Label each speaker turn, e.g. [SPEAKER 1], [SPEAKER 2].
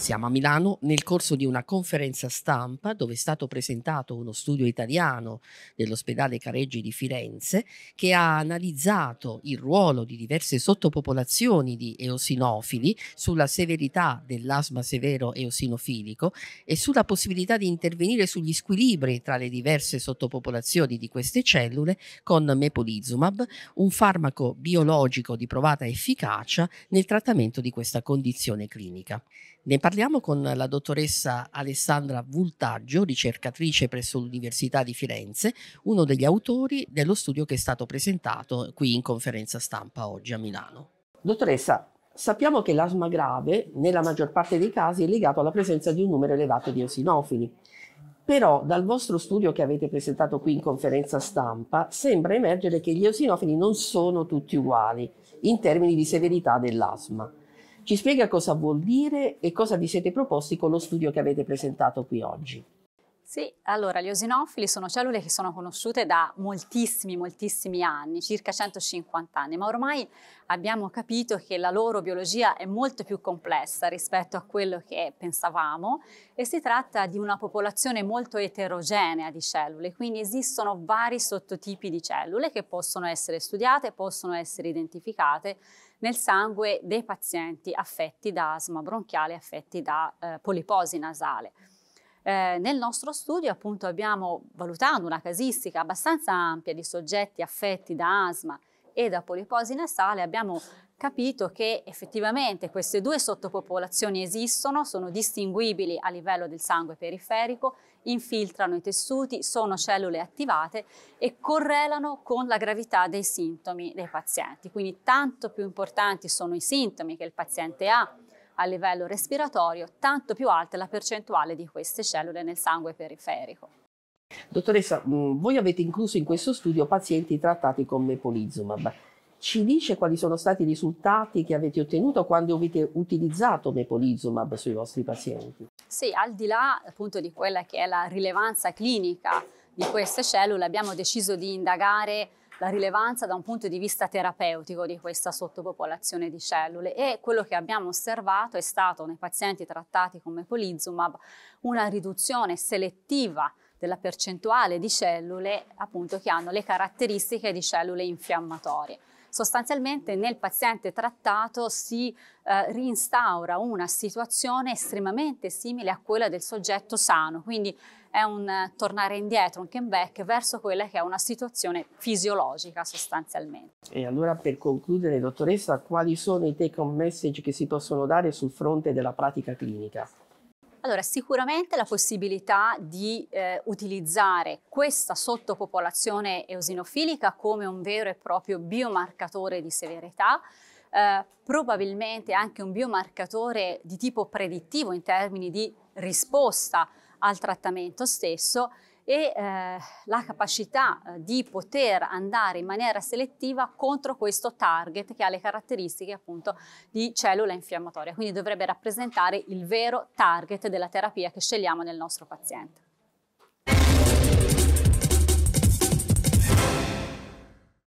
[SPEAKER 1] Siamo a Milano nel corso di una conferenza stampa dove è stato presentato uno studio italiano dell'ospedale Careggi di Firenze che ha analizzato il ruolo di diverse sottopopolazioni di eosinofili sulla severità dell'asma severo eosinofilico e sulla possibilità di intervenire sugli squilibri tra le diverse sottopopolazioni di queste cellule con mepolizumab, un farmaco biologico di provata efficacia nel trattamento di questa condizione clinica. Ne parliamo con la dottoressa Alessandra Vultaggio, ricercatrice presso l'Università di Firenze, uno degli autori dello studio che è stato presentato qui in conferenza stampa oggi a Milano. Dottoressa, sappiamo che l'asma grave nella maggior parte dei casi è legato alla presenza di un numero elevato di eosinofili. Però dal vostro studio che avete presentato qui in conferenza stampa sembra emergere che gli eosinofili non sono tutti uguali in termini di severità dell'asma. Ci spiega cosa vuol dire e cosa vi siete proposti con lo studio che avete presentato qui oggi.
[SPEAKER 2] Sì, allora gli osinofili sono cellule che sono conosciute da moltissimi, moltissimi anni, circa 150 anni, ma ormai abbiamo capito che la loro biologia è molto più complessa rispetto a quello che pensavamo e si tratta di una popolazione molto eterogenea di cellule, quindi esistono vari sottotipi di cellule che possono essere studiate, possono essere identificate nel sangue dei pazienti affetti da asma bronchiale, affetti da eh, poliposi nasale. Eh, nel nostro studio appunto abbiamo valutato una casistica abbastanza ampia di soggetti affetti da asma e da poliposi nasale, abbiamo capito che effettivamente queste due sottopopolazioni esistono, sono distinguibili a livello del sangue periferico, infiltrano i tessuti, sono cellule attivate e correlano con la gravità dei sintomi dei pazienti. Quindi tanto più importanti sono i sintomi che il paziente ha a livello respiratorio, tanto più alta è la percentuale di queste cellule nel sangue periferico.
[SPEAKER 1] Dottoressa, mm, voi avete incluso in questo studio pazienti trattati con mepolizumab. Ci dice quali sono stati i risultati che avete ottenuto quando avete utilizzato mepolizumab sui vostri pazienti?
[SPEAKER 2] Sì, al di là appunto di quella che è la rilevanza clinica di queste cellule, abbiamo deciso di indagare la rilevanza da un punto di vista terapeutico di questa sottopopolazione di cellule e quello che abbiamo osservato è stato nei pazienti trattati con mepolizumab una riduzione selettiva della percentuale di cellule appunto, che hanno le caratteristiche di cellule infiammatorie sostanzialmente nel paziente trattato si eh, reinstaura una situazione estremamente simile a quella del soggetto sano, quindi è un eh, tornare indietro, un back verso quella che è una situazione fisiologica sostanzialmente.
[SPEAKER 1] E allora per concludere, dottoressa, quali sono i take home message che si possono dare sul fronte della pratica clinica?
[SPEAKER 2] Allora, sicuramente la possibilità di eh, utilizzare questa sottopopolazione eosinofilica come un vero e proprio biomarcatore di severità, eh, probabilmente anche un biomarcatore di tipo predittivo in termini di risposta al trattamento stesso e eh, la capacità eh, di poter andare in maniera selettiva contro questo target che ha le caratteristiche appunto di cellula infiammatoria, quindi dovrebbe rappresentare il vero target della terapia che scegliamo nel nostro paziente.